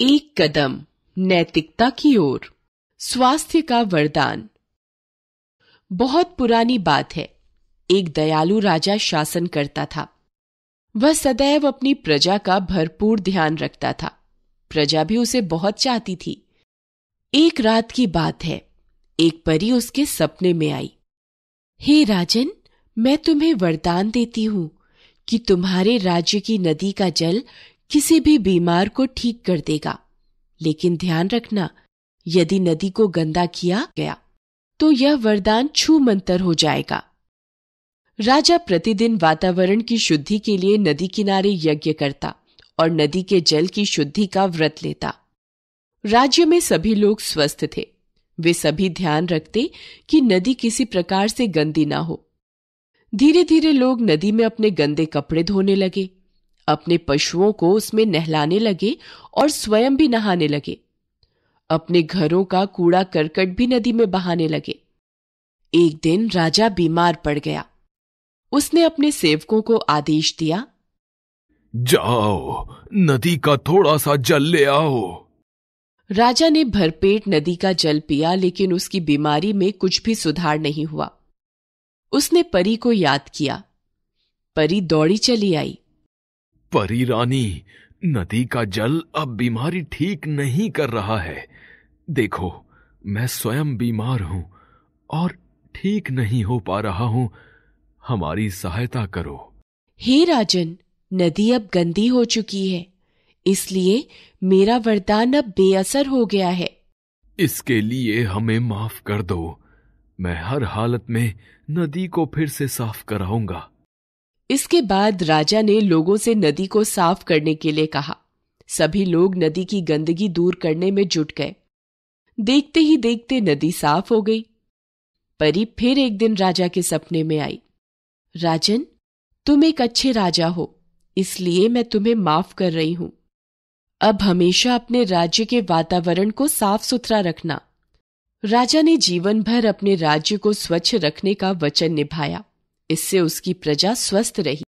एक कदम नैतिकता की ओर स्वास्थ्य का वरदान बहुत पुरानी बात है एक दयालु राजा शासन करता था वह सदैव अपनी प्रजा का भरपूर ध्यान रखता था प्रजा भी उसे बहुत चाहती थी एक रात की बात है एक परी उसके सपने में आई हे राजन मैं तुम्हें वरदान देती हूं कि तुम्हारे राज्य की नदी का जल किसी भी बीमार को ठीक कर देगा लेकिन ध्यान रखना यदि नदी को गंदा किया गया तो यह वरदान छू मंतर हो जाएगा राजा प्रतिदिन वातावरण की शुद्धि के लिए नदी किनारे यज्ञ करता और नदी के जल की शुद्धि का व्रत लेता राज्य में सभी लोग स्वस्थ थे वे सभी ध्यान रखते कि नदी किसी प्रकार से गंदी ना हो धीरे धीरे लोग नदी में अपने गंदे कपड़े धोने लगे अपने पशुओं को उसमें नहलाने लगे और स्वयं भी नहाने लगे अपने घरों का कूड़ा करकट भी नदी में बहाने लगे एक दिन राजा बीमार पड़ गया उसने अपने सेवकों को आदेश दिया जाओ नदी का थोड़ा सा जल ले आओ राजा ने भरपेट नदी का जल पिया लेकिन उसकी बीमारी में कुछ भी सुधार नहीं हुआ उसने परी को याद किया परी दौड़ी चली आई परी रानी नदी का जल अब बीमारी ठीक नहीं कर रहा है देखो मैं स्वयं बीमार हूं और ठीक नहीं हो पा रहा हूं हमारी सहायता करो हे राजन नदी अब गंदी हो चुकी है इसलिए मेरा वरदान अब बेअसर हो गया है इसके लिए हमें माफ कर दो मैं हर हालत में नदी को फिर से साफ कराऊंगा इसके बाद राजा ने लोगों से नदी को साफ करने के लिए कहा सभी लोग नदी की गंदगी दूर करने में जुट गए देखते ही देखते नदी साफ हो गई परी फिर एक दिन राजा के सपने में आई राजन तुम एक अच्छे राजा हो इसलिए मैं तुम्हें माफ कर रही हूं अब हमेशा अपने राज्य के वातावरण को साफ सुथरा रखना राजा ने जीवन भर अपने राज्य को स्वच्छ रखने का वचन निभाया इससे उसकी प्रजा स्वस्थ रही